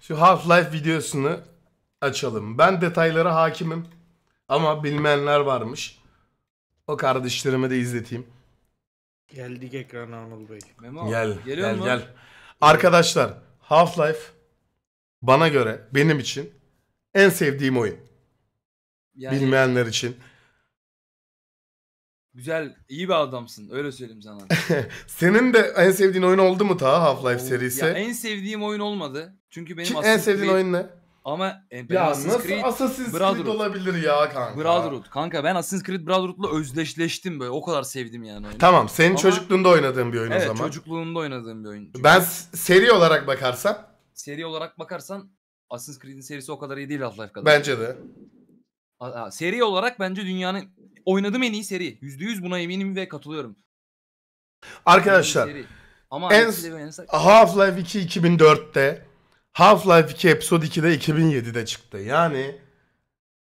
Şu Half-Life videosunu açalım. Ben detaylara hakimim. Ama bilmeyenler varmış. O kardeşlerime de izleteyim. Geldik ekrana Anıl Bey. Memo, gel, gel, mu? gel. Arkadaşlar, Half-Life bana göre, benim için en sevdiğim oyun. Yani... Bilmeyenler için. Güzel, iyi bir adamsın. Öyle söyleyeyim sana. Senin de en sevdiğin oyun oldu mu ta Half-Life serisi? Ya en sevdiğim oyun olmadı. Çünkü benim Ki, en Assassin's sevdiğin Creed- oyun ne? Ama e, ben Ya Assassin's nasıl Creed Assassin's Creed olabilir ya kanka? Brotherhood. Kanka ben Assassin's Creed Brotherhood'la özdeşleştim böyle. O kadar sevdim yani oyunu. Tamam senin Ama- çocukluğunda oynadığın bir oyun o evet, zaman. çocukluğumda oynadığım bir oyun. Çünkü Ben seri olarak bakarsam seri olarak bakarsan Assassin's Creed'in serisi o kadar iyi değil Half-Life kadar. bence de. A- a- seri olarak bence dünyanın Oynadığım en iyi seri. %100 buna eminim ve katılıyorum. Arkadaşlar. Ama en, Half-Life 2 2004'te Half-Life 2 Episode 2'de 2007'de çıktı. Yani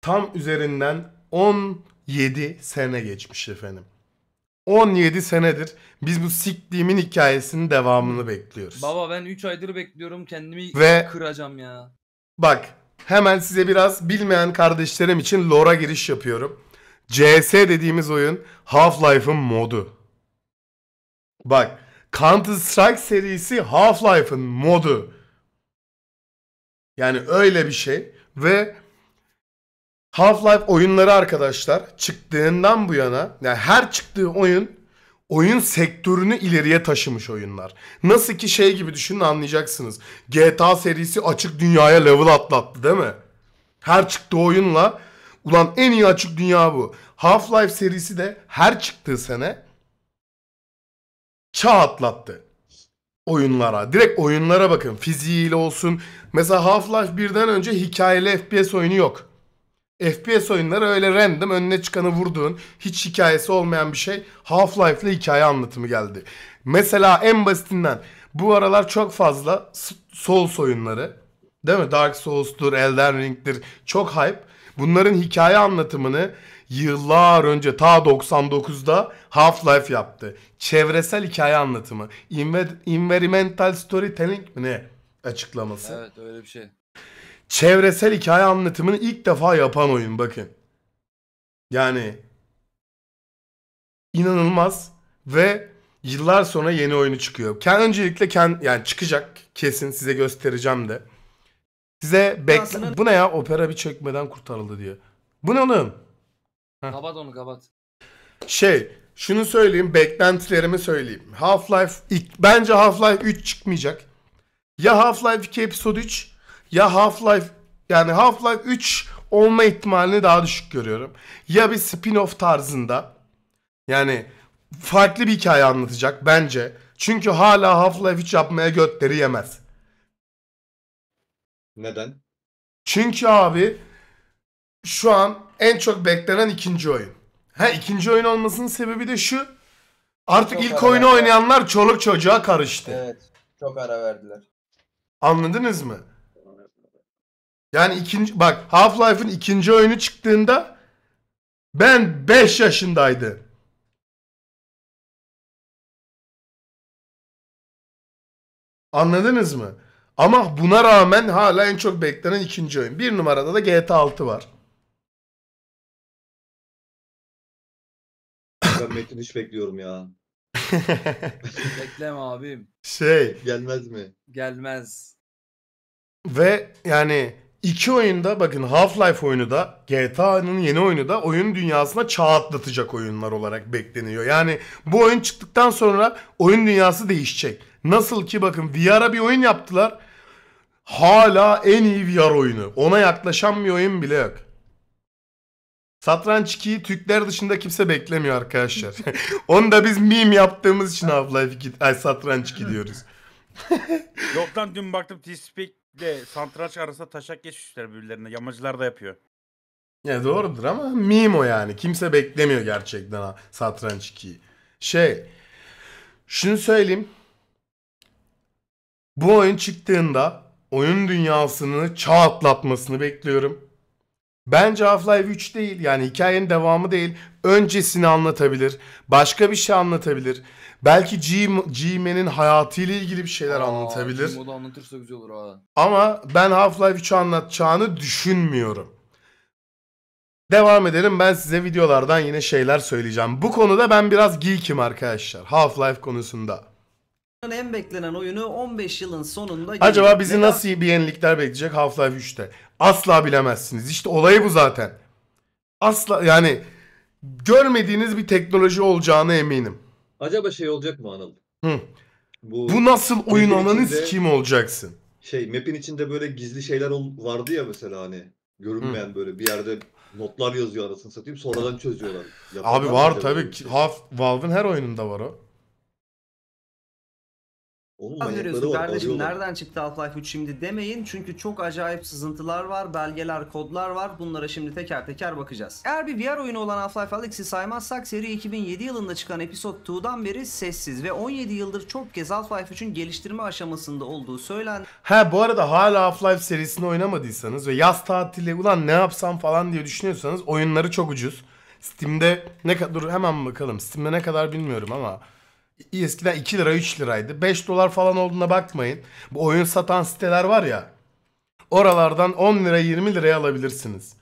tam üzerinden 17 sene geçmiş efendim. 17 senedir biz bu siktiğimin hikayesinin devamını bekliyoruz. Baba ben 3 aydır bekliyorum kendimi Ve kıracağım ya. Bak hemen size biraz bilmeyen kardeşlerim için lore'a giriş yapıyorum. CS dediğimiz oyun Half-Life'ın modu. Bak Counter Strike serisi Half-Life'ın modu. Yani öyle bir şey ve Half-Life oyunları arkadaşlar çıktığından bu yana yani her çıktığı oyun oyun sektörünü ileriye taşımış oyunlar. Nasıl ki şey gibi düşünün anlayacaksınız. GTA serisi açık dünyaya level atlattı değil mi? Her çıktığı oyunla Ulan en iyi açık dünya bu. Half-Life serisi de her çıktığı sene çağ atlattı oyunlara. Direkt oyunlara bakın. Fiziğiyle olsun. Mesela Half-Life 1'den önce hikayeli FPS oyunu yok. FPS oyunları öyle random önüne çıkanı vurduğun hiç hikayesi olmayan bir şey half Life ile hikaye anlatımı geldi. Mesela en basitinden bu aralar çok fazla Souls oyunları değil mi? Dark Souls'tur, Elden Ring'tir çok hype. Bunların hikaye anlatımını yıllar önce ta 99'da Half-Life yaptı. Çevresel hikaye anlatımı. Inver environmental storytelling mi ne? Açıklaması. Evet öyle bir şey. Çevresel hikaye anlatımını ilk defa yapan oyun bakın. Yani inanılmaz ve yıllar sonra yeni oyunu çıkıyor. Kendi öncelikle kend, yani çıkacak kesin size göstereceğim de. Size bekle... Bu ne ya? Opera bir çökmeden kurtarıldı diye. Bu ne oğlum? Heh. Kapat onu kapat. Şey, şunu söyleyeyim, beklentilerimi söyleyeyim. Half-Life ilk, bence Half-Life 3 çıkmayacak. Ya Half-Life 2 Episode 3 ya Half-Life yani Half-Life 3 olma ihtimalini daha düşük görüyorum. Ya bir spin-off tarzında yani farklı bir hikaye anlatacak bence. Çünkü hala Half-Life 3 yapmaya götleri yemez. Neden? Çünkü abi şu an en çok beklenen ikinci oyun. Ha ikinci oyun olmasının sebebi de şu. Artık çok ilk oyunu verdiler. oynayanlar çoluk çocuğa karıştı. Evet. Çok ara verdiler. Anladınız mı? Yani ikinci bak Half-Life'ın ikinci oyunu çıktığında ben 5 yaşındaydım. Anladınız mı? Ama buna rağmen hala en çok beklenen ikinci oyun. Bir numarada da GTA 6 var. Ben Metin hiç bekliyorum ya. Bekleme abim. Şey. Gelmez mi? Gelmez. Ve yani iki oyunda bakın Half-Life oyunu da GTA'nın yeni oyunu da oyun dünyasına çağ atlatacak oyunlar olarak bekleniyor. Yani bu oyun çıktıktan sonra oyun dünyası değişecek. Nasıl ki bakın VR'a bir oyun yaptılar hala en iyi VR oyunu. Ona yaklaşan bir oyun bile yok. Satranç 2'yi Türkler dışında kimse beklemiyor arkadaşlar. Onu da biz meme yaptığımız için Half-Life 2, ay Satranç 2 diyoruz. Yoktan dün baktım T-Spec ile Satranç arasında taşak geçmişler birbirlerine. Yamacılar da yapıyor. Ya doğrudur ama meme o yani. Kimse beklemiyor gerçekten Satranç 2'yi. Şey, şunu söyleyeyim. Bu oyun çıktığında oyun dünyasını çağ atlatmasını bekliyorum. Bence Half-Life 3 değil yani hikayenin devamı değil. Öncesini anlatabilir. Başka bir şey anlatabilir. Belki G-Man'in hayatıyla ilgili bir şeyler Aa, anlatabilir. Modu anlatırsa güzel olur ha. Ama ben Half-Life 3'ü anlatacağını düşünmüyorum. Devam edelim ben size videolardan yine şeyler söyleyeceğim. Bu konuda ben biraz geekim arkadaşlar. Half-Life konusunda en beklenen oyunu 15 yılın sonunda Acaba bizi Neden? nasıl bir yenilikler bekleyecek Half-Life 3'te? Asla bilemezsiniz. İşte olayı bu zaten. Asla yani görmediğiniz bir teknoloji olacağına eminim. Acaba şey olacak mı Anıl? Hı. Bu, bu nasıl oyun ananı kim olacaksın? Şey map'in içinde böyle gizli şeyler vardı ya mesela hani görünmeyen Hı. böyle bir yerde notlar yazıyor arasını satayım sonradan çözüyorlar. Yapanlar Abi var tabii. Half Valve'ın her oyununda var o. Oğlum manyakları Kardeşim nereden çıktı Half-Life 3 şimdi demeyin. Çünkü çok acayip sızıntılar var, belgeler, kodlar var. Bunlara şimdi teker teker bakacağız. Eğer bir VR oyunu olan Half-Life Alyx'i saymazsak seri 2007 yılında çıkan Episode 2'dan beri sessiz ve 17 yıldır çok kez Half-Life 3'ün geliştirme aşamasında olduğu söylendi. Ha bu arada hala Half-Life serisini oynamadıysanız ve yaz tatili ulan ne yapsam falan diye düşünüyorsanız oyunları çok ucuz. Steam'de ne kadar dur hemen bakalım. Steam'de ne kadar bilmiyorum ama eskiden 2 lira 3 liraydı. 5 dolar falan olduğuna bakmayın. Bu oyun satan siteler var ya. Oralardan 10 lira 20 liraya alabilirsiniz.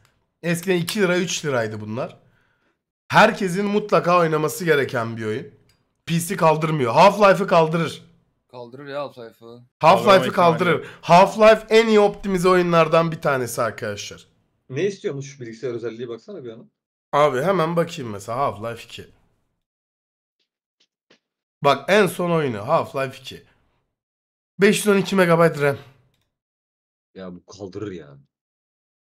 Eskiden 2 lira 3 liraydı bunlar. Herkesin mutlaka oynaması gereken bir oyun. PC kaldırmıyor. Half-Life'ı kaldırır. Kaldırır ya Half-Life'ı. Half-Life'ı kaldırır. Half-Life en iyi optimize oyunlardan bir tanesi arkadaşlar. Ne istiyormuş bilgisayar özelliği baksana bir an. Abi hemen bakayım mesela Half-Life 2. Bak en son oyunu Half-Life 2. 512 MB RAM. Ya bu kaldırır ya.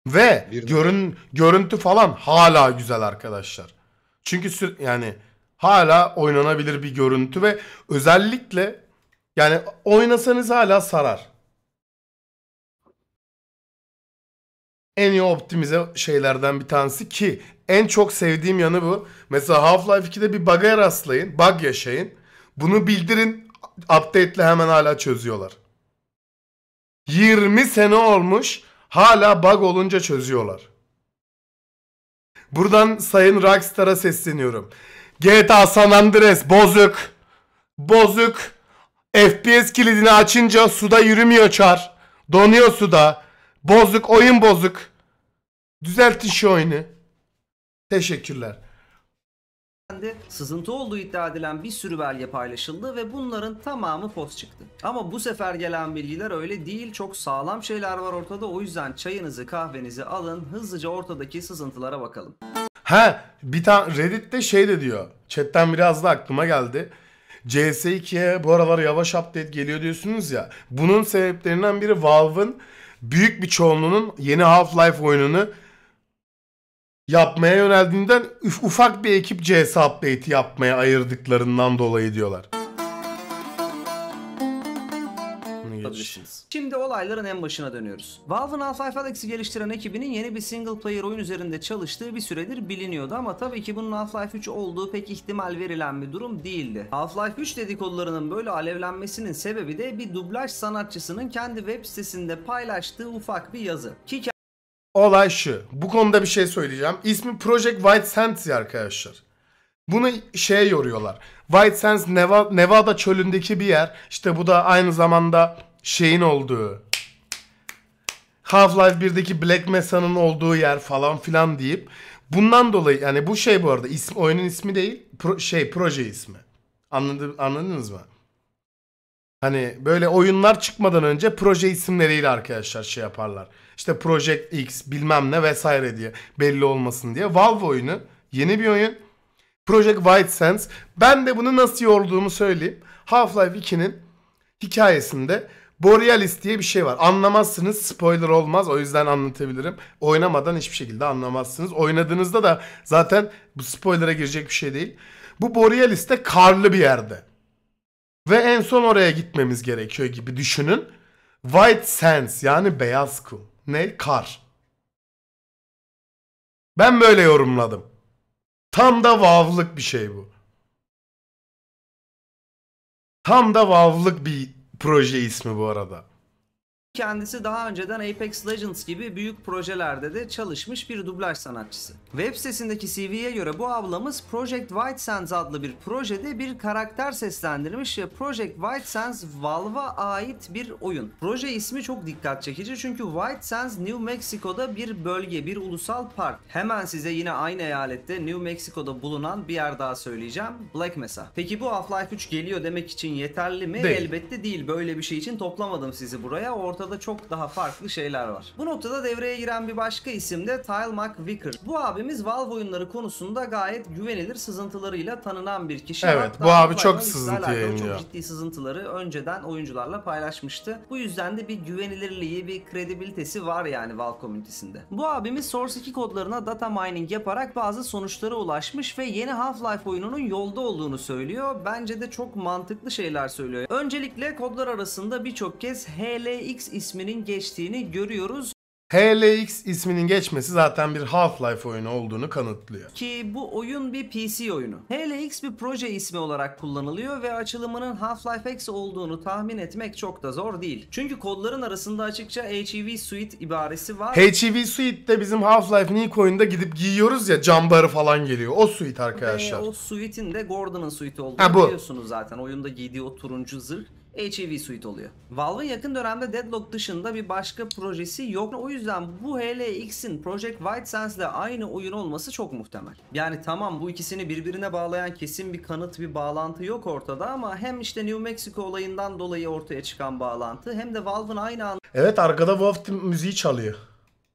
Ve Bir görün görüntü falan hala güzel arkadaşlar. Çünkü sür yani hala oynanabilir bir görüntü ve özellikle yani oynasanız hala sarar. En iyi optimize şeylerden bir tanesi ki en çok sevdiğim yanı bu. Mesela Half-Life 2'de bir bug'a rastlayın, bug yaşayın. Bunu bildirin. update ile hemen hala çözüyorlar. 20 sene olmuş. Hala bug olunca çözüyorlar. Buradan Sayın Rockstar'a sesleniyorum. GTA San Andreas bozuk. Bozuk. FPS kilidini açınca suda yürümüyor çar. Donuyor suda. Bozuk oyun bozuk. Düzeltin şu oyunu. Teşekkürler de sızıntı olduğu iddia edilen bir sürü belge paylaşıldı ve bunların tamamı post çıktı. Ama bu sefer gelen bilgiler öyle değil. Çok sağlam şeyler var ortada. O yüzden çayınızı kahvenizi alın. Hızlıca ortadaki sızıntılara bakalım. Ha bir tane Reddit'te şey de diyor. Chatten biraz da aklıma geldi. CS2'ye bu aralar yavaş update geliyor diyorsunuz ya. Bunun sebeplerinden biri Valve'ın büyük bir çoğunluğunun yeni Half-Life oyununu yapmaya yöneldiğinden ufak bir ekip CS update'i yapmaya ayırdıklarından dolayı diyorlar. Şimdi olayların en başına dönüyoruz. Valve'ın Half-Life Alyx'i geliştiren ekibinin yeni bir single player oyun üzerinde çalıştığı bir süredir biliniyordu ama tabii ki bunun Half-Life 3 olduğu pek ihtimal verilen bir durum değildi. Half-Life 3 dedikodularının böyle alevlenmesinin sebebi de bir dublaj sanatçısının kendi web sitesinde paylaştığı ufak bir yazı. Ki olay şu. Bu konuda bir şey söyleyeceğim. İsmi Project White Sands ya arkadaşlar. Bunu şeye yoruyorlar. White Sands Nevada, çölündeki bir yer. İşte bu da aynı zamanda şeyin olduğu. Half-Life 1'deki Black Mesa'nın olduğu yer falan filan deyip. Bundan dolayı yani bu şey bu arada isim, oyunun ismi değil pro, şey proje ismi. Anladı, anladınız mı? Hani böyle oyunlar çıkmadan önce proje isimleriyle arkadaşlar şey yaparlar. İşte Project X bilmem ne vesaire diye belli olmasın diye. Valve oyunu yeni bir oyun. Project White Sands. Ben de bunu nasıl yorduğumu söyleyeyim. Half-Life 2'nin hikayesinde Borealis diye bir şey var. Anlamazsınız spoiler olmaz o yüzden anlatabilirim. Oynamadan hiçbir şekilde anlamazsınız. Oynadığınızda da zaten bu spoilere girecek bir şey değil. Bu Borealis de karlı bir yerde. Ve en son oraya gitmemiz gerekiyor gibi düşünün. White Sands yani beyaz kum. Ne? Kar. Ben böyle yorumladım. Tam da vavlık bir şey bu. Tam da vavlık bir proje ismi bu arada. Kendisi daha önceden Apex Legends gibi büyük projelerde de çalışmış bir dublaj sanatçısı. Web sitesindeki CV'ye göre bu ablamız Project White Sands adlı bir projede bir karakter seslendirmiş ve Project White Sands Valve'a ait bir oyun. Proje ismi çok dikkat çekici çünkü White Sands New Mexico'da bir bölge, bir ulusal park. Hemen size yine aynı eyalette New Mexico'da bulunan bir yer daha söyleyeceğim. Black Mesa. Peki bu Half-Life 3 geliyor demek için yeterli mi? Değil. Elbette değil. Böyle bir şey için toplamadım sizi buraya. Orta noktada çok daha farklı şeyler var. Bu noktada devreye giren bir başka isim de Tyle McVicker. Bu abimiz Valve oyunları konusunda gayet güvenilir sızıntılarıyla tanınan bir kişi. Evet Hatta bu abi çok sızıntı yayınlıyor. Çok ciddi sızıntıları önceden oyuncularla paylaşmıştı. Bu yüzden de bir güvenilirliği, bir kredibilitesi var yani Valve komünitesinde. Bu abimiz Source 2 kodlarına data mining yaparak bazı sonuçlara ulaşmış ve yeni Half-Life oyununun yolda olduğunu söylüyor. Bence de çok mantıklı şeyler söylüyor. Öncelikle kodlar arasında birçok kez HLX isminin geçtiğini görüyoruz. HLX isminin geçmesi zaten bir Half-Life oyunu olduğunu kanıtlıyor. Ki bu oyun bir PC oyunu. HLX bir proje ismi olarak kullanılıyor ve açılımının Half-Life X olduğunu tahmin etmek çok da zor değil. Çünkü kodların arasında açıkça HEV Suite ibaresi var. HEV Suite de bizim Half-Life'ın ilk oyunda gidip giyiyoruz ya cambarı falan geliyor. O suite arkadaşlar. Ve o suite'in de Gordon'ın suite olduğunu ha, bu. biliyorsunuz zaten. Oyunda giydiği o turuncu zırh. HEV Suite oluyor. Valve'ın yakın dönemde Deadlock dışında bir başka projesi yok. O yüzden bu HLX'in Project White Sands ile aynı oyun olması çok muhtemel. Yani tamam bu ikisini birbirine bağlayan kesin bir kanıt bir bağlantı yok ortada ama hem işte New Mexico olayından dolayı ortaya çıkan bağlantı hem de Valve'ın aynı anda... Evet arkada Wolf müziği çalıyor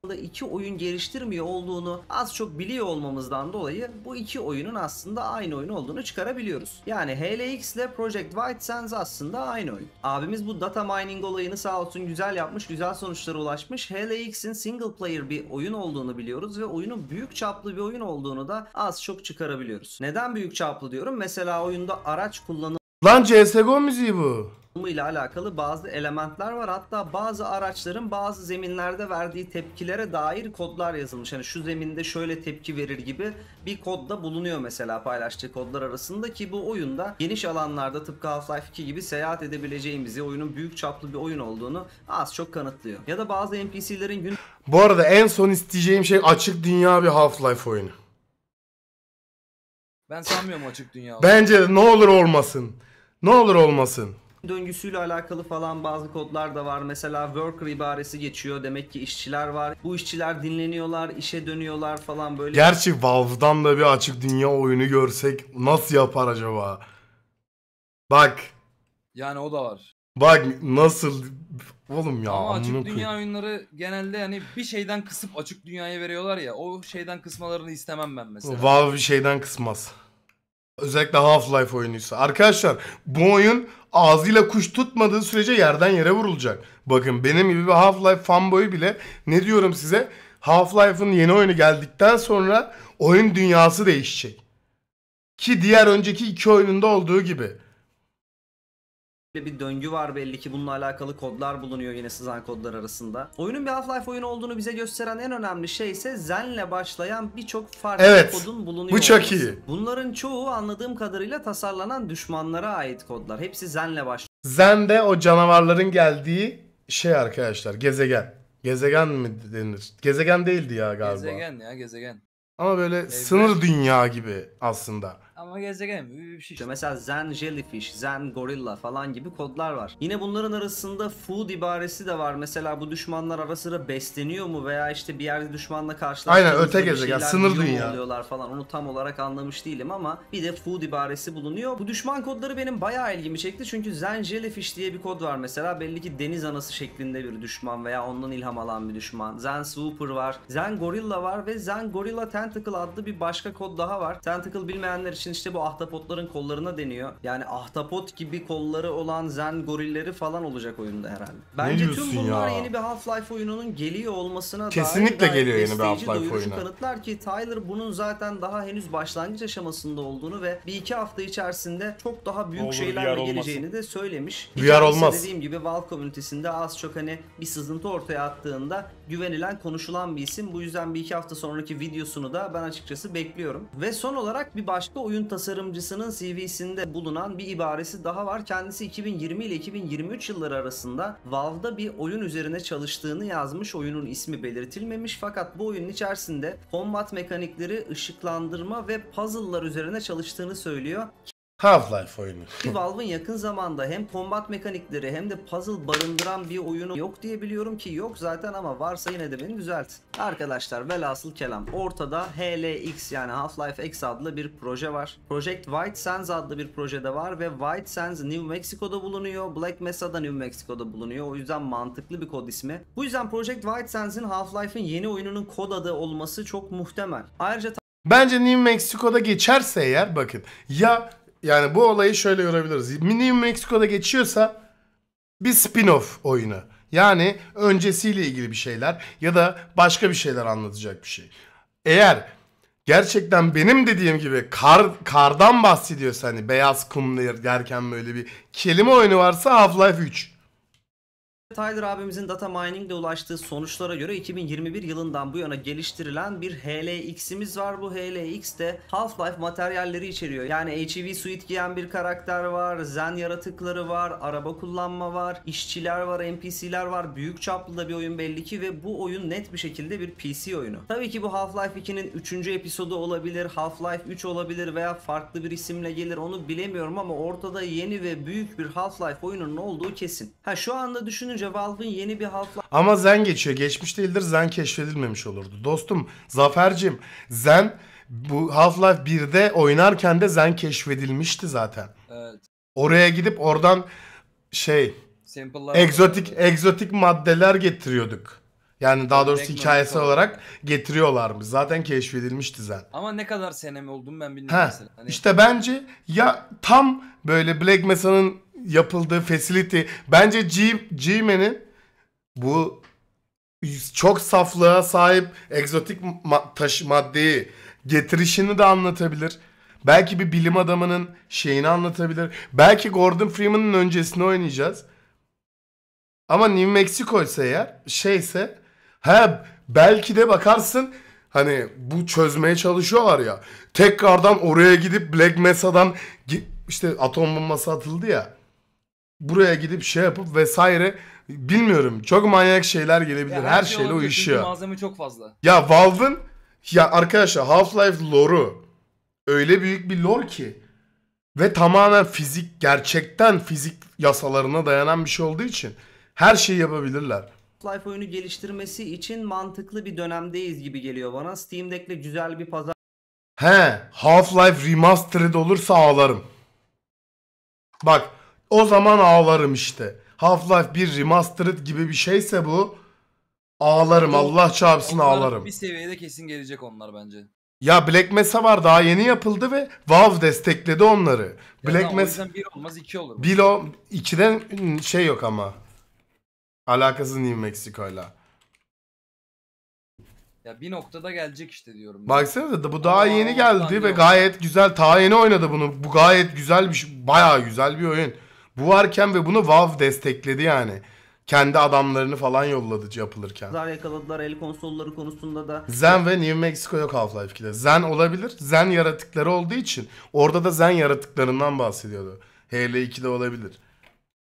farklı iki oyun geliştirmiyor olduğunu az çok biliyor olmamızdan dolayı bu iki oyunun aslında aynı oyun olduğunu çıkarabiliyoruz. Yani HLX ile Project White Sands aslında aynı oyun. Abimiz bu data mining olayını sağ olsun güzel yapmış, güzel sonuçlara ulaşmış. HLX'in single player bir oyun olduğunu biliyoruz ve oyunun büyük çaplı bir oyun olduğunu da az çok çıkarabiliyoruz. Neden büyük çaplı diyorum? Mesela oyunda araç kullanım Lan CSGO müziği bu ile alakalı bazı elementler var. Hatta bazı araçların bazı zeminlerde verdiği tepkilere dair kodlar yazılmış. Hani şu zeminde şöyle tepki verir gibi bir kod da bulunuyor mesela paylaştığı kodlar arasında ki bu oyunda geniş alanlarda tıpkı Half-Life 2 gibi seyahat edebileceğimizi, oyunun büyük çaplı bir oyun olduğunu az çok kanıtlıyor. Ya da bazı NPC'lerin gün Bu arada en son isteyeceğim şey açık dünya bir Half-Life oyunu. Ben sanmıyorum açık dünya. Bence de ne olur olmasın. Ne olur olmasın döngüsüyle alakalı falan bazı kodlar da var. Mesela worker ibaresi geçiyor. Demek ki işçiler var. Bu işçiler dinleniyorlar, işe dönüyorlar falan böyle. Gerçi Valve'dan da bir açık dünya oyunu görsek nasıl yapar acaba? Bak. Yani o da var. Bak nasıl oğlum ya. Ama açık dünya koyayım. oyunları genelde hani bir şeyden kısıp açık dünyaya veriyorlar ya. O şeyden kısmalarını istemem ben mesela. Valve bir şeyden kısmaz. Özellikle Half-Life oyunuysa. Arkadaşlar bu oyun ağzıyla kuş tutmadığı sürece yerden yere vurulacak. Bakın benim gibi bir Half-Life fanboyu bile ne diyorum size? Half-Life'ın yeni oyunu geldikten sonra oyun dünyası değişecek. Ki diğer önceki iki oyununda olduğu gibi bir döngü var belli ki bununla alakalı kodlar bulunuyor yine sızan kodlar arasında. Oyunun bir Half-Life oyunu olduğunu bize gösteren en önemli şey ise Zen'le başlayan birçok farklı evet, kodun bulunuyor. Bu çok iyi. Bunların çoğu anladığım kadarıyla tasarlanan düşmanlara ait kodlar. Hepsi Zen'le başlıyor. Zen de o canavarların geldiği şey arkadaşlar gezegen. Gezegen mi denir? Gezegen değildi ya galiba. Gezegen ya gezegen. Ama böyle Evren. sınır dünya gibi aslında ama gezegen büyük bir şey. İşte. Mesela Zen Jellyfish, Zen Gorilla falan gibi kodlar var. Yine bunların arasında food ibaresi de var. Mesela bu düşmanlar ara sıra besleniyor mu veya işte bir yerde düşmanla karşılaştığında Aynen öte gezegen, sınır dünya. falan. Onu tam olarak anlamış değilim ama bir de food ibaresi bulunuyor. Bu düşman kodları benim bayağı ilgimi çekti. Çünkü Zen Jellyfish diye bir kod var mesela. Belli ki deniz anası şeklinde bir düşman veya ondan ilham alan bir düşman. Zen Swooper var, Zen Gorilla var ve Zen Gorilla Tentacle adlı bir başka kod daha var. Tentacle bilmeyenler için için işte bu ahtapotların kollarına deniyor. Yani ahtapot gibi kolları olan zen gorilleri falan olacak oyunda herhalde. Bence diyorsun tüm bunlar ya? yeni bir Half-Life oyununun geliyor olmasına Kesinlikle dair geliyor yeni bir Half-Life oyunu. kanıtlar ki Tyler bunun zaten daha henüz başlangıç aşamasında olduğunu ve bir iki hafta içerisinde çok daha büyük Olur, VR şeylerle olmasın. geleceğini de söylemiş. VR olmaz. Dediğim gibi Valve komünitesinde az çok hani bir sızıntı ortaya attığında güvenilen konuşulan bir isim. Bu yüzden bir iki hafta sonraki videosunu da ben açıkçası bekliyorum. Ve son olarak bir başka oyun oyun tasarımcısının CV'sinde bulunan bir ibaresi daha var. Kendisi 2020 ile 2023 yılları arasında Valve'da bir oyun üzerine çalıştığını yazmış. Oyunun ismi belirtilmemiş fakat bu oyunun içerisinde combat mekanikleri, ışıklandırma ve puzzle'lar üzerine çalıştığını söylüyor. Half-Life oyunu. Ki Valve'ın yakın zamanda hem kombat mekanikleri hem de puzzle barındıran bir oyunu yok diye biliyorum ki yok zaten ama varsa yine de beni düzelt. Arkadaşlar velhasıl kelam ortada HLX yani Half-Life X adlı bir proje var. Project White Sands adlı bir projede var ve White Sands New Mexico'da bulunuyor. Black Mesa'da New Mexico'da bulunuyor. O yüzden mantıklı bir kod ismi. Bu yüzden Project White Sands'in Half-Life'in yeni oyununun kod adı olması çok muhtemel. Ayrıca Bence New Mexico'da geçerse eğer bakın ya yani bu olayı şöyle yorabiliriz. Mini Mexico'da geçiyorsa bir spin-off oyunu. Yani öncesiyle ilgili bir şeyler ya da başka bir şeyler anlatacak bir şey. Eğer gerçekten benim dediğim gibi kar kardan bahsediyorsa hani beyaz kumlu derken böyle bir kelime oyunu varsa Half-Life 3. Tyler abimizin data mining'de ulaştığı sonuçlara göre 2021 yılından bu yana geliştirilen bir HLX'imiz var. Bu HLX de Half-Life materyalleri içeriyor. Yani HEV suit giyen bir karakter var, zen yaratıkları var, araba kullanma var, işçiler var, NPC'ler var. Büyük çaplı da bir oyun belli ki ve bu oyun net bir şekilde bir PC oyunu. Tabii ki bu Half-Life 2'nin 3. episodu olabilir, Half-Life 3 olabilir veya farklı bir isimle gelir onu bilemiyorum ama ortada yeni ve büyük bir Half-Life oyununun olduğu kesin. Ha şu anda düşünün önce Valve'ın yeni bir Half-Life... Ama Zen geçiyor. Geçmiş değildir Zen keşfedilmemiş olurdu. Dostum Zafer'cim Zen bu Half-Life 1'de oynarken de Zen keşfedilmişti zaten. Evet. Oraya gidip oradan şey Simple'lar egzotik egzotik maddeler getiriyorduk. Yani daha doğrusu Teknolojik hikayesel olarak, olarak getiriyorlarmış. Zaten keşfedilmişti zaten. Ama ne kadar senem oldum ben bilmiyorum. Heh, Hani... İşte bence ya tam böyle Black Mesa'nın yapıldığı facility. Bence G-Man'in bu çok saflığa sahip egzotik ma- taş maddeyi getirişini de anlatabilir. Belki bir bilim adamının şeyini anlatabilir. Belki Gordon Freeman'ın öncesini oynayacağız. Ama New Mexico ise eğer şeyse ha belki de bakarsın hani bu çözmeye çalışıyorlar ya. Tekrardan oraya gidip Black Mesa'dan işte atom bombası atıldı ya buraya gidip şey yapıp vesaire bilmiyorum. Çok manyak şeyler gelebilir. Ya her, her şey şeyle uyuşuyor. Malzeme çok fazla. Ya Valve'ın ya arkadaşlar Half-Life lore'u öyle büyük bir lore ki ve tamamen fizik gerçekten fizik yasalarına dayanan bir şey olduğu için her şeyi yapabilirler. Half-Life oyunu geliştirmesi için mantıklı bir dönemdeyiz gibi geliyor bana. Steam Deck'le güzel bir pazar. He, Half-Life Remastered olursa ağlarım. Bak o zaman ağlarım işte. Half-Life 1 Remastered gibi bir şeyse bu ağlarım. Allah çarpsın ağlarım. Bir seviyede kesin gelecek onlar bence. Ya Black Mesa var daha yeni yapıldı ve Valve destekledi onları. Ya Black Mesa bir olmaz iki olur. Bilo 2'den şey yok ama. Alakası New Mexico'yla. Ya bir noktada gelecek işte diyorum. Baksana da bu daha Aa, yeni geldi ve gayet güzel. Ta yeni oynadı bunu. Bu gayet güzel bir şey. Bayağı güzel bir oyun. Bu varken ve bunu Valve destekledi yani. Kendi adamlarını falan yolladı yapılırken. Zar yakaladılar el konsolları konusunda da. Zen ve New Mexico yok Half-Life 2'de. Zen olabilir. Zen yaratıkları olduğu için. Orada da Zen yaratıklarından bahsediyordu. HL2'de olabilir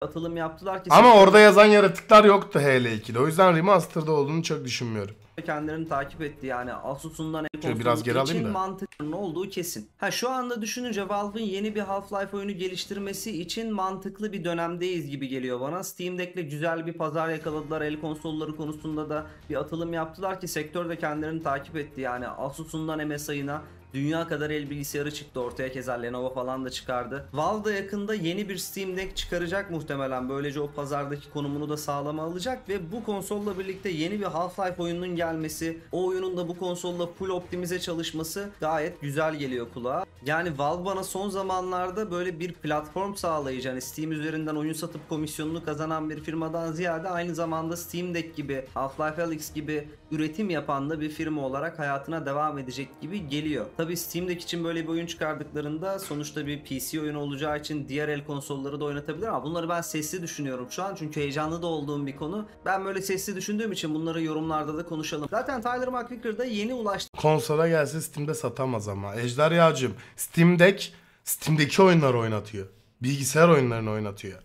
atılım yaptılar ki. Ama orada yazan yaratıklar yoktu HL2'de. O yüzden Remaster'da olduğunu çok düşünmüyorum kendilerini takip etti. Yani Asus'undan Şöyle biraz geri alayım da. mantıklı olduğu kesin. Ha şu anda düşününce Valve'ın yeni bir Half-Life oyunu geliştirmesi için mantıklı bir dönemdeyiz gibi geliyor bana. Steam Deck'le güzel bir pazar yakaladılar. El konsolları konusunda da bir atılım yaptılar ki sektör de kendilerini takip etti. Yani Asus'undan MSI'na Dünya kadar el bilgisayarı çıktı ortaya keza Lenovo falan da çıkardı. Valve da yakında yeni bir Steam Deck çıkaracak muhtemelen. Böylece o pazardaki konumunu da sağlama alacak ve bu konsolla birlikte yeni bir Half-Life oyununun gelmesi, o oyunun da bu konsolla full optimize çalışması gayet güzel geliyor kulağa. Yani Valve bana son zamanlarda böyle bir platform sağlayıcı hani Steam üzerinden oyun satıp komisyonunu kazanan bir firmadan ziyade aynı zamanda Steam Deck gibi Half-Life Alyx gibi üretim yapan da bir firma olarak hayatına devam edecek gibi geliyor. Tabi Steam Deck için böyle bir oyun çıkardıklarında sonuçta bir PC oyunu olacağı için diğer el konsolları da oynatabilir ama bunları ben sesli düşünüyorum şu an çünkü heyecanlı da olduğum bir konu. Ben böyle sesli düşündüğüm için bunları yorumlarda da konuşalım. Zaten Tyler McVicker da yeni ulaştı. Konsola gelse Steam'de satamaz ama. Ejder Yağcım Steam Deck Steam'deki oyunlar oynatıyor. Bilgisayar oyunlarını oynatıyor.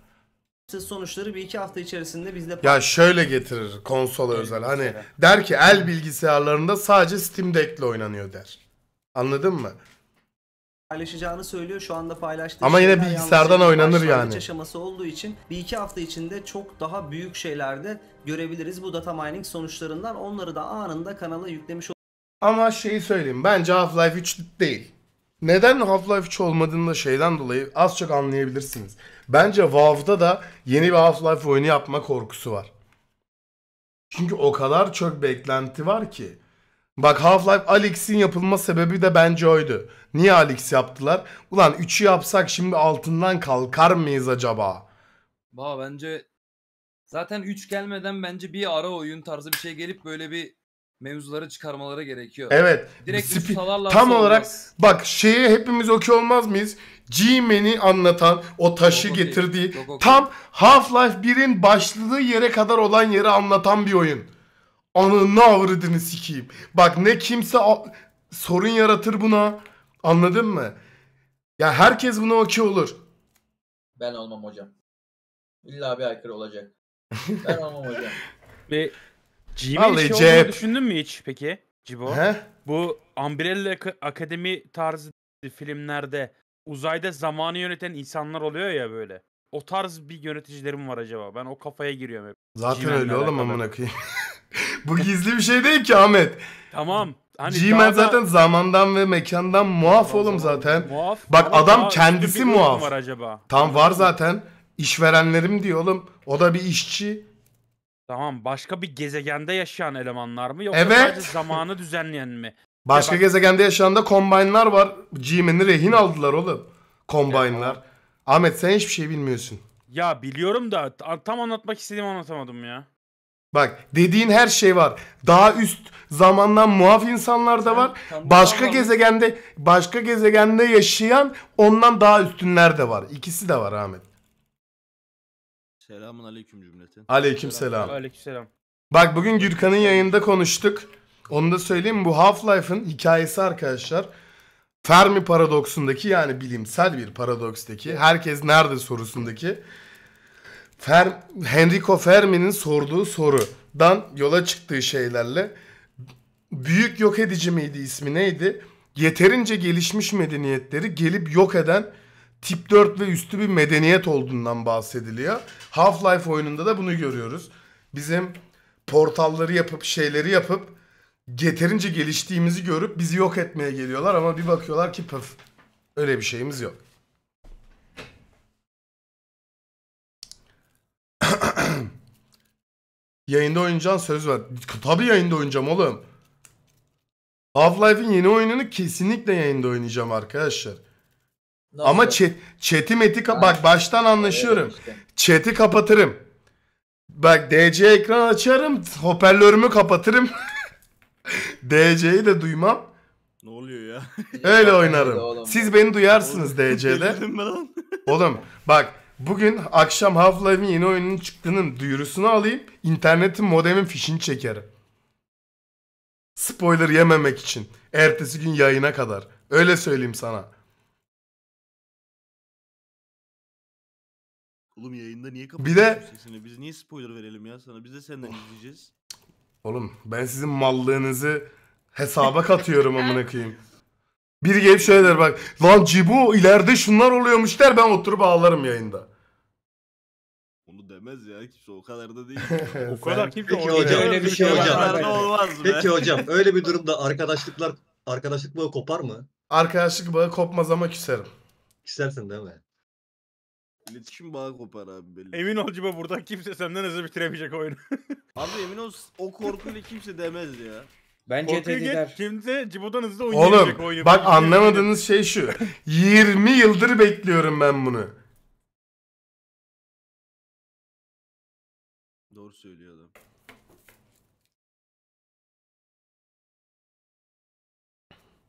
Sonuçları bir iki hafta içerisinde bizde... Ya şöyle getirir konsol özel. Hani der ki el bilgisayarlarında sadece Steam Deck'le oynanıyor der. Anladın mı? paylaşacağını söylüyor. Şu anda paylaştığı Ama yine bilgisayardan oynanır yani. aşaması olduğu için bir iki hafta içinde çok daha büyük şeylerde görebiliriz bu data mining sonuçlarından. Onları da anında kanala yüklemiş Ama şeyi söyleyeyim. Bence Half-Life 3 değil neden Half-Life 3 olmadığını da şeyden dolayı az çok anlayabilirsiniz. Bence WoW'da da yeni bir Half-Life oyunu yapma korkusu var. Çünkü o kadar çok beklenti var ki. Bak Half-Life Alyx'in yapılma sebebi de bence oydu. Niye Alyx yaptılar? Ulan 3'ü yapsak şimdi altından kalkar mıyız acaba? Ba bence zaten 3 gelmeden bence bir ara oyun tarzı bir şey gelip böyle bir mevzuları çıkarmaları gerekiyor. Evet. Direkt spi- tam olarak bak şeye hepimiz okey olmaz mıyız? G-Man'i anlatan o taşı yok, getirdiği yok, okay. tam Half-Life 1'in başladığı yere kadar olan yeri anlatan bir oyun. Ananı avradını sikeyim. Bak ne kimse sorun yaratır buna. Anladın mı? Ya herkes buna okey olur. Ben olmam hocam. İlla bir aykırı olacak. Ben olmam hocam. Ve Gmail şey işi cep. düşündün mü hiç peki Cibo? He? Bu Umbrella Akademi tarzı filmlerde uzayda zamanı yöneten insanlar oluyor ya böyle. O tarz bir yöneticilerim var acaba? Ben o kafaya giriyorum hep. Zaten öyle oğlum alakalı. amına koyayım. Bu gizli bir şey değil ki Ahmet. Tamam. Hani Gmail daha da- zaten zamandan ve mekandan muaf oğlum zaten. Muaf. Bak Ama adam kendisi muaf. Var acaba? Tam var zaten. İşverenlerim diyor oğlum. O da bir işçi. Tamam başka bir gezegende yaşayan elemanlar mı yoksa Evet. sadece zamanı düzenleyen mi? Başka Ya bak- gezegende yaşayan da Combine'lar var. G-Man'i rehin aldılar oğlum. Combine'lar. Ahmet sen hiçbir şey bilmiyorsun. Ya biliyorum da tam anlatmak istediğimi anlatamadım ya. Bak dediğin her şey var. Daha üst zamandan muaf insanlar da var. Başka gezegende başka gezegende yaşayan ondan daha üstünler de var. İkisi de var Ahmet. Selamun aleyküm cümleten. Aleyküm selam. Aleykümselam. Bak bugün Gürkan'ın yayında konuştuk. Onu da söyleyeyim. Bu Half-Life'ın hikayesi arkadaşlar. Fermi paradoksundaki yani bilimsel bir paradoksteki herkes nerede sorusundaki Fer Henrico Fermi'nin sorduğu sorudan yola çıktığı şeylerle büyük yok edici miydi ismi neydi? Yeterince gelişmiş medeniyetleri gelip yok eden tip 4 ve üstü bir medeniyet olduğundan bahsediliyor. Half-Life oyununda da bunu görüyoruz. Bizim portalları yapıp şeyleri yapıp yeterince geliştiğimizi görüp bizi yok etmeye geliyorlar ama bir bakıyorlar ki pıf öyle bir şeyimiz yok. yayında oynayacağın söz ver. Tabii yayında oynayacağım oğlum. Half-Life'in yeni oyununu kesinlikle yayında oynayacağım arkadaşlar. Nasıl? Ama chat, chat'i meti ka- bak baştan anlaşıyorum. Evet işte. Chat'i kapatırım. Bak DC ekran açarım. Hoparlörümü kapatırım. DC'yi de duymam. Ne oluyor ya? Öyle oynarım. Siz beni duyarsınız DC'de. Oğlum bak bugün akşam Half-Life'in yeni oyununun çıktığının duyurusunu alayım. İnternetin modemin fişini çekerim. Spoiler yememek için. Ertesi gün yayına kadar. Öyle söyleyeyim sana. Oğlum yayında niye kapatıyorsun Bir de- sesini? Biz niye spoiler verelim ya sana? Biz de senden oh. izleyeceğiz. Oğlum ben sizin mallığınızı hesaba katıyorum amına koyayım. Bir gelip şöyle der bak. Lan Cibu ileride şunlar oluyormuş der ben oturup ağlarım yayında. Onu demez ya kimse o kadar da değil. O kadar kimse Peki hocam, öyle bir şey o hocam. olmaz be. Peki hocam öyle bir durumda arkadaşlıklar arkadaşlık bağı kopar mı? Arkadaşlık bağı kopmaz ama küserim. İstersin değil mi? İletişim bağı kopar abi belli. Emin ol Cibo buradan kimse senden hızlı bitiremeyecek oyunu. abi emin ol o korkuyla kimse demez ya. Ben CTT kimse Cibo'dan hızlı oynayacak Oğlum oyunu. bak anlamadığınız şey şu. 20 yıldır bekliyorum ben bunu. Doğru söylüyor adam.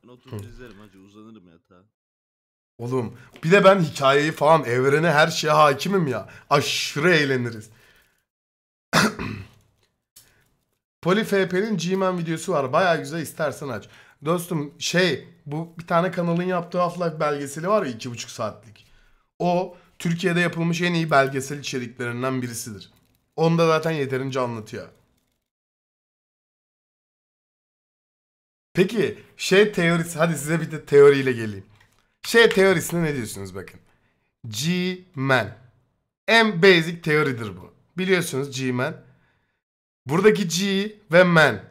Ben oturup izlerim hacı uzanırım yatağa. Oğlum bir de ben hikayeyi falan evrene her şeye hakimim ya. Aşırı eğleniriz. PoliFP'nin G-Man videosu var. Baya güzel istersen aç. Dostum şey bu bir tane kanalın yaptığı Half-Life belgeseli var ya 2,5 saatlik. O Türkiye'de yapılmış en iyi belgesel içeriklerinden birisidir. Onda zaten yeterince anlatıyor. Peki şey teorisi hadi size bir de teoriyle geleyim. Şey teorisine ne diyorsunuz bakın. G-Man. En basic teoridir bu. Biliyorsunuz G-Man. Buradaki G ve Man.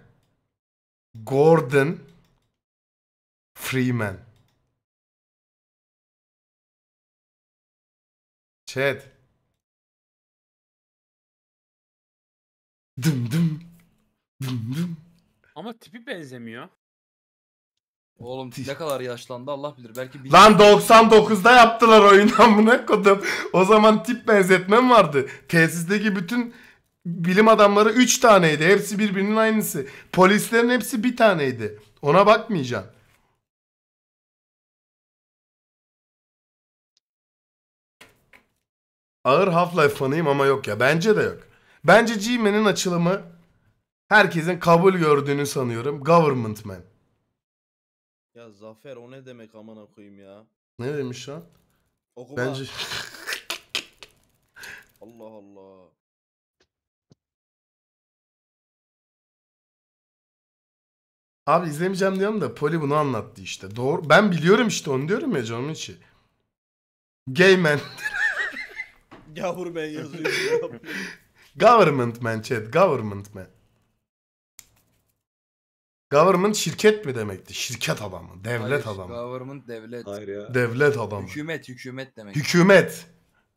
Gordon Freeman. Chat. Dım dım. Dım dım. Ama tipi benzemiyor. Oğlum ne kadar yaşlandı Allah bilir. Belki bir Lan 99'da yaptılar oyunu amına kodum. O zaman tip benzetmem vardı. Tesisteki bütün bilim adamları 3 taneydi. Hepsi birbirinin aynısı. Polislerin hepsi bir taneydi. Ona bakmayacağım. Ağır Half-Life fanıyım ama yok ya. Bence de yok. Bence G-Man'in açılımı herkesin kabul gördüğünü sanıyorum. Government Man. Ya Zafer o ne demek amına koyayım ya? Ne demiş lan? Okuma. Bence... Allah Allah. Abi izlemeyeceğim diyorum da Poli bunu anlattı işte. Doğru. Ben biliyorum işte onu diyorum ya canım içi. Gay man. Gavur ben yazıyor. government man chat. Government man. Government şirket mi demekti? Şirket adamı, devlet Hayır, adamı. Government devlet. Hayır ya. Devlet adamı. Hükümet, hükümet demek. Hükümet.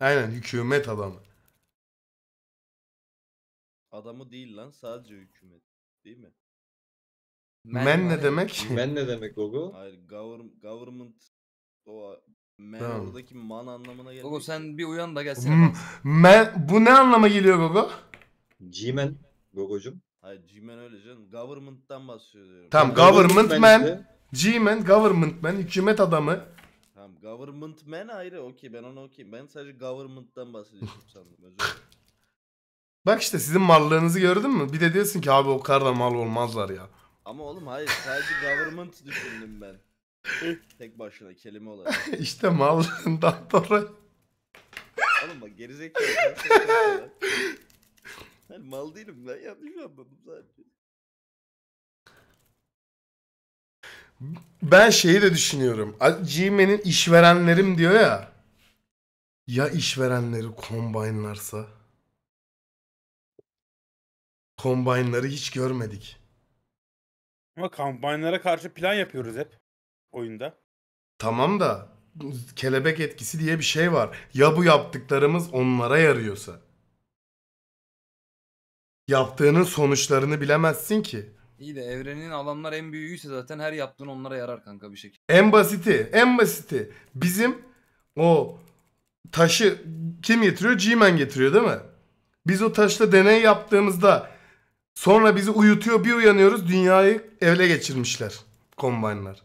Aynen hükümet adamı. Adamı değil lan sadece hükümet. Değil mi? Men, Men ne demek? Men ne demek Gogo? Hayır government o men tamam. oradaki man anlamına geliyor. Gogo sen bir uyan da gelsene. Hmm, men bu ne anlama geliyor Gogo? G-Men Gogo'cum. Hayır G-Man öyle canım. Government'tan bahsediyorum. Tamam government, government man. Işte. G-Man government man. Hükümet adamı. Tamam government man ayrı okey ben onu okeyim. Ben sadece government'tan bahsediyorum sandım. Özür Bak işte sizin mallarınızı gördün mü? Bir de diyorsun ki abi o kadar da mal olmazlar ya. Ama oğlum hayır sadece government düşündüm ben. Tek başına kelime olarak. işte mallığından dolayı. Oğlum bak gerizekalı. Ben hani mal değilim ben yanlış anladım sadece. Ben şeyi de düşünüyorum. G-Man'in işverenlerim diyor ya. Ya işverenleri kombaynlarsa? Kombaynları hiç görmedik. Ama kombaynlara karşı plan yapıyoruz hep oyunda. Tamam da kelebek etkisi diye bir şey var. Ya bu yaptıklarımız onlara yarıyorsa? Yaptığının sonuçlarını bilemezsin ki. İyi de evrenin alanlar en büyüğüyse zaten her yaptığın onlara yarar kanka bir şekilde. En basiti, en basiti. Bizim o taşı kim getiriyor? G-Man getiriyor değil mi? Biz o taşla deney yaptığımızda sonra bizi uyutuyor bir uyanıyoruz dünyayı evle geçirmişler kombaynlar.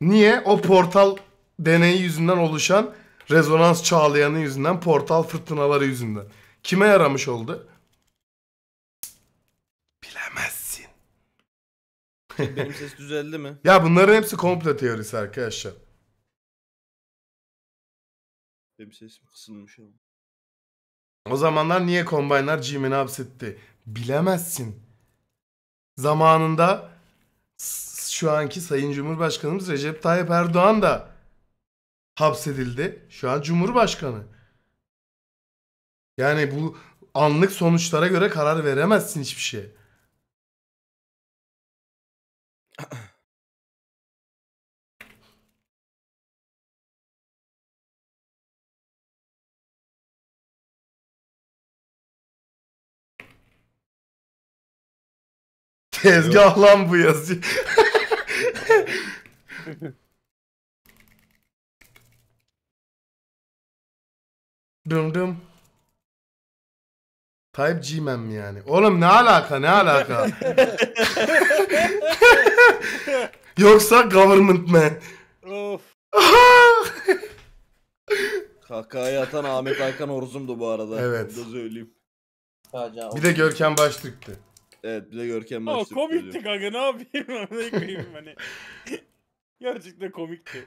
Niye? O portal deneyi yüzünden oluşan rezonans çağlayanı yüzünden portal fırtınaları yüzünden. Kime yaramış oldu? Bilemezsin. Benim ses düzeldi mi? Ya bunların hepsi komple teorisi arkadaşlar. Benim sesim kısılmış ama. O zamanlar niye Combine'lar Jimin'i hapsetti? Bilemezsin. Zamanında şu anki Sayın Cumhurbaşkanımız Recep Tayyip Erdoğan da hapsedildi. Şu an Cumhurbaşkanı. Yani bu anlık sonuçlara göre karar veremezsin hiçbir şeye. Tezgah lan bu yazı. dum dum. Type G man mi yani? Oğlum ne alaka ne alaka? Yoksa government man. Of. Kahkahaya atan Ahmet Hakan Orzum'du bu arada. Evet. Onu da söyleyeyim. Sadece Bir de Görkem Baştürk'tü. Evet bir de Görkem Ama Baştürk. komikti kanka ne yapayım ne koyayım hani. Gerçekten komikti.